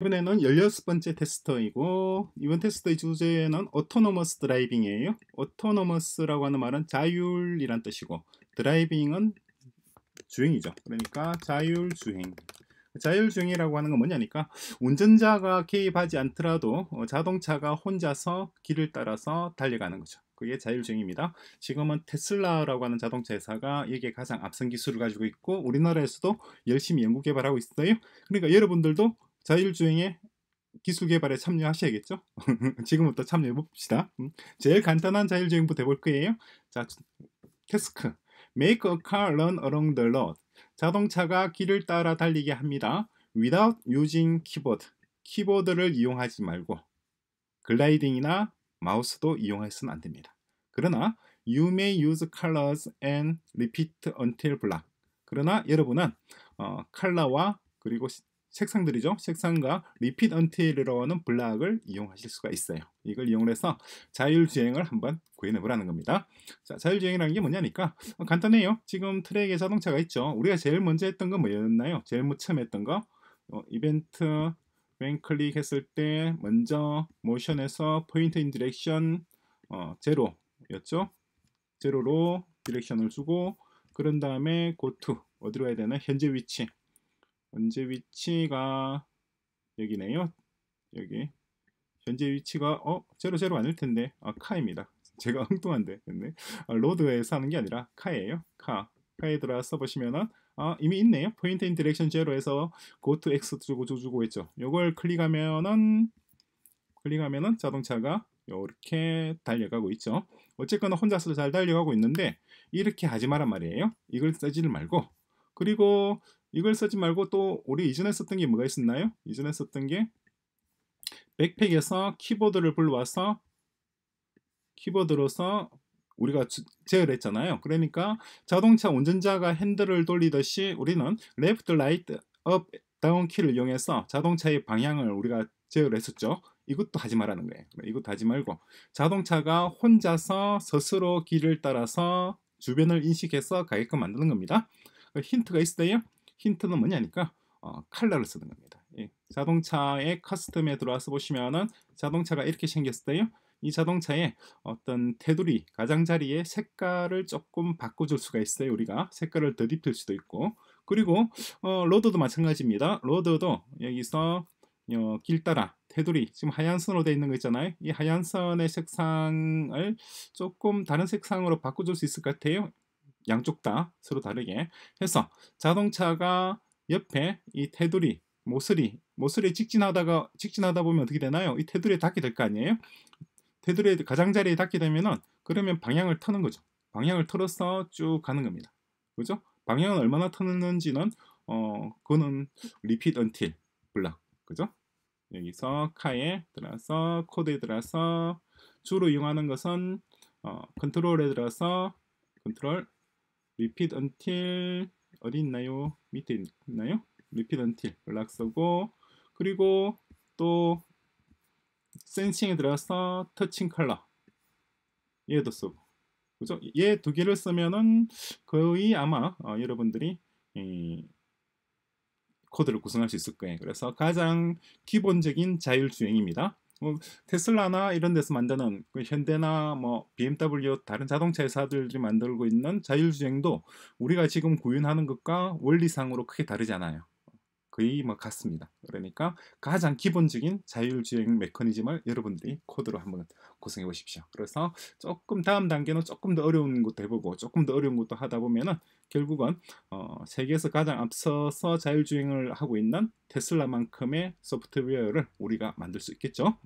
이번에는 16번째 테스터이고 이번 테스트의 주제는 autonomous driving이에요. autonomous라고 하는 말은 자율이란 뜻이고 드라이빙은 주행이죠. 그러니까 자율주행. 자율주행이라고 하는 건 뭐냐니까 운전자가 개입하지 않더라도 어, 자동차가 혼자서 길을 따라서 달려가는 거죠. 그게 자율주행입니다. 지금은 테슬라라고 하는 자동차 회사가 이게 가장 앞선 기술을 가지고 있고 우리나라에서도 열심히 연구 개발하고 있어요. 그러니까 여러분들도 자율주행의 기술 개발에 참여하셔야겠죠? 지금부터 참여해 봅시다. 음, 제일 간단한 자율주행부터 해볼 거예요. 자, 태스크. Make a car run along the road. 자동차가 길을 따라 달리게 합니다. Without using keyboard. 키보드를 이용하지 말고 글라이딩이나 마우스도 이용해서는 안 됩니다. 그러나 You may use colors and repeat until black. 그러나 여러분은 어, 컬러와 그리고 색상들이죠. 색상과 리핏 언틸이라고 하는 블락을 이용하실 수가 있어요. 이걸 이용해서 자율주행을 한번 구현해보라는 겁니다. 자, 자율주행이라는 게 뭐냐니까 어, 간단해요. 지금 트랙에 자동차가 있죠. 우리가 제일 먼저 했던 건 뭐였나요? 제일 처음 했던 거 어, 이벤트 맨 클릭했을 때 먼저 모션에서 포인트 인 디렉션 어, 제로였죠. 제로로 디렉션을 주고 그런 다음에 고투 어디로 해야 되나 현재 위치 현재 위치가 여기네요. 여기 현재 위치가 어? 제로 제로 아닐 텐데 아 카입니다. 제가 엉뚱한데 됐네. 아, 로드에 서하는게 아니라 카예요. 카 카에 들어와서 보시면은 아, 이미 있네요. 포인트 인 디렉션 제로에서 go to x 주고 주고 했죠. 요걸 클릭하면은 클릭하면은 자동차가 이렇게 달려가고 있죠. 어쨌거나 혼자서 잘 달려가고 있는데 이렇게 하지 말란 말이에요. 이걸 쓰지를 말고 그리고 이걸 쓰지 말고 또 우리 이전에 썼던 게 뭐가 있었나요? 이전에 썼던 게 백팩에서 키보드를 불러와서 키보드로서 우리가 제어를 했잖아요. 그러니까 자동차 운전자가 핸들을 돌리듯이 우리는 left, right, up, down 키를 이용해서 자동차의 방향을 우리가 제어를 했었죠. 이것도 하지 말라는 거예요. 이것도 하지 말고 자동차가 혼자서 스스로 길을 따라서 주변을 인식해서 가게끔 만드는 겁니다. 어, 힌트가 있어요. 힌트는 뭐냐니까 어, 칼라를 쓰는 겁니다. 예. 자동차의 커스텀에 들어와서 보시면은 자동차가 이렇게 생겼어요. 이 자동차의 어떤 테두리, 가장자리의 색깔을 조금 바꿔줄 수가 있어요. 우리가 색깔을 더딥힐 수도 있고 그리고 어, 로드도 마찬가지입니다. 로드도 여기서 어, 길 따라 테두리 지금 하얀 선으로 되어 있는 거 있잖아요. 이 하얀 선의 색상을 조금 다른 색상으로 바꿔줄 수 있을 것 같아요. 양쪽 다 서로 다르게 해서 자동차가 옆에 이 테두리 모서리 모서리 직진하다가 직진하다 보면 어떻게 되나요? 이 테두리에 닿게 될 거 아니에요? 테두리에 가장자리에 닿게 되면은 그러면 방향을 터는 거죠. 방향을 틀어서 쭉 가는 겁니다. 그죠? 방향은 얼마나 터는지는 어 그거는 리핏 언틸 블락 그죠? 여기서 카에 들어서 코드에 들어서 주로 이용하는 것은 어, 컨트롤에 들어서 컨트롤 repeat until 어디 있나요? 밑에 있나요? repeat until 연락서고 그리고 또 센싱에 들어가서 터칭 컬러 얘도 쓰고 그죠? 얘 두 개를 쓰면은 거의 아마 어, 여러분들이 이, 코드를 구성할 수 있을 거예요. 그래서 가장 기본적인 자율주행입니다. 뭐 테슬라나 이런 데서 만드는 그 현대나 뭐 BMW 다른 자동차 회사들이 만들고 있는 자율주행도 우리가 지금 구현하는 것과 원리상으로 크게 다르잖아요. 거의 뭐 같습니다. 그러니까 가장 기본적인 자율주행 메커니즘을 여러분들이 코드로 한번 구성해 보십시오. 그래서 조금 다음 단계는 조금 더 어려운 것도 해보고 조금 더 어려운 것도 하다 보면은 결국은 어 세계에서 가장 앞서서 자율주행을 하고 있는 테슬라만큼의 소프트웨어를 우리가 만들 수 있겠죠.